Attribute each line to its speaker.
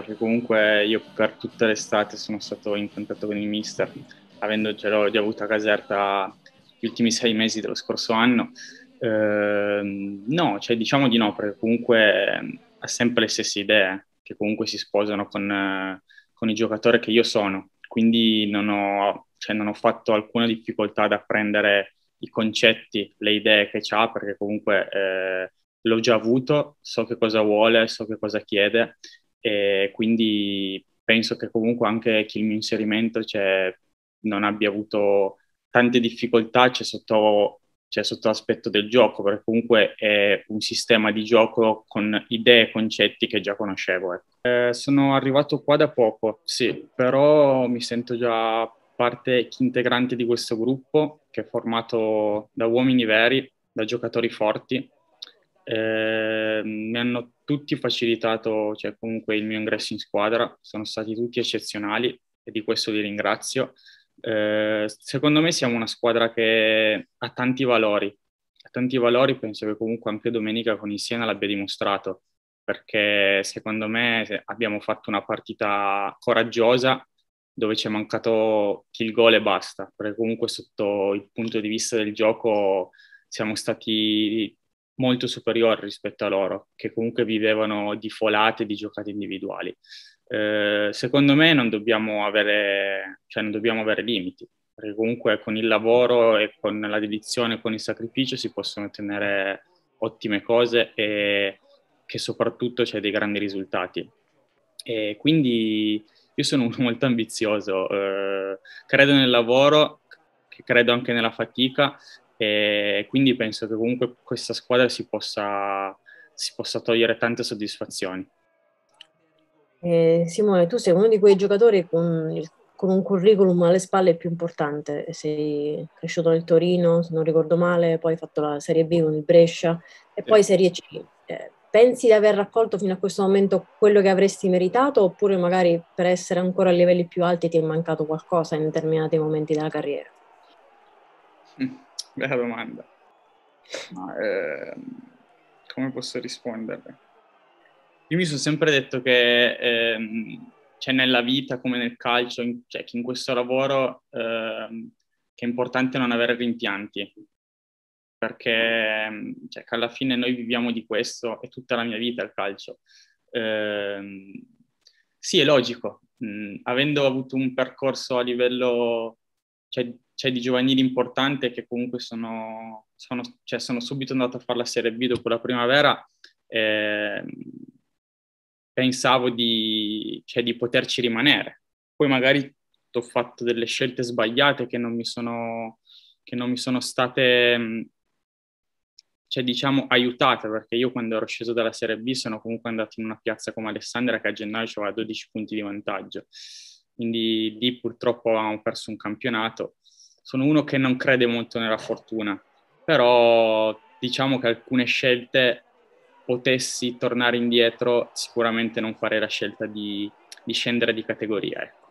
Speaker 1: che comunque io per tutta l'estate sono stato in contatto con il mister, avendocelo già avuto a Caserta gli ultimi sei mesi dello scorso anno. Eh, no, cioè diciamo di no, perché comunque ehm, ha sempre le stesse idee che comunque si sposano con, eh, con il giocatore che io sono, quindi non ho, cioè, non ho fatto alcuna difficoltà ad apprendere i concetti, le idee che ha, perché comunque eh, l'ho già avuto, so che cosa vuole, so che cosa chiede e quindi penso che comunque anche chi il mio inserimento cioè, non abbia avuto tante difficoltà cioè, sotto, cioè, sotto, l'aspetto del gioco, perché comunque è un sistema di gioco con idee e concetti che già conoscevo. Eh. Eh, sono arrivato qua da poco, sì, però mi sento già parte integrante di questo gruppo che è formato da uomini veri, da giocatori forti Ehm, mi hanno tutti facilitato, cioè comunque il mio ingresso in squadra, sono stati tutti eccezionali e di questo vi ringrazio. Eh, secondo me siamo una squadra che ha tanti valori, ha tanti valori, penso che comunque anche domenica con il Siena l'abbia dimostrato, perché secondo me abbiamo fatto una partita coraggiosa dove ci è mancato il gol e basta, perché comunque sotto il punto di vista del gioco siamo stati molto superiore rispetto a loro, che comunque vivevano di folate, di giocate individuali. Eh, secondo me non dobbiamo, avere, cioè non dobbiamo avere limiti, perché comunque con il lavoro e con la dedizione, con il sacrificio si possono ottenere ottime cose e che soprattutto c'è dei grandi risultati. E quindi io sono uno molto ambizioso, eh, credo nel lavoro, credo anche nella fatica e quindi penso che comunque questa squadra si possa, si possa togliere tante soddisfazioni.
Speaker 2: Eh, Simone, tu sei uno di quei giocatori con, il, con, un curriculum alle spalle più importante. Sei cresciuto nel Torino, se non ricordo male, poi hai fatto la Serie B con il Brescia e poi Serie C. Eh, pensi di aver raccolto fino a questo momento quello che avresti meritato oppure magari per essere ancora a livelli più alti ti è mancato qualcosa in determinati momenti della carriera?
Speaker 1: Mm. Bella domanda. Ma, eh, come posso risponderle? Io mi sono sempre detto che eh, cioè nella vita come nel calcio, in, cioè che in questo lavoro eh, che è importante non avere rimpianti, perché ehm, cioè, alla fine noi viviamo di questo, e tutta la mia vita il calcio. Eh, sì, è logico, mh, mm, avendo avuto un percorso a livello cioè, c'è cioè, di giovanili importante che comunque sono, sono, cioè sono subito andato a fare la Serie B dopo la primavera. Eh, pensavo di, cioè, di, poterci rimanere. Poi magari ho fatto delle scelte sbagliate che non mi sono, non mi sono state, mm, cioè, diciamo, aiutate, perché io quando ero sceso dalla Serie B sono comunque andato in una piazza come Alessandria che a gennaio aveva 12 punti di vantaggio. Quindi lì purtroppo avevamo perso un campionato sono uno che non crede molto nella fortuna, però diciamo che alcune scelte potessi tornare indietro, sicuramente non farei la scelta di, di scendere di categoria. Ecco.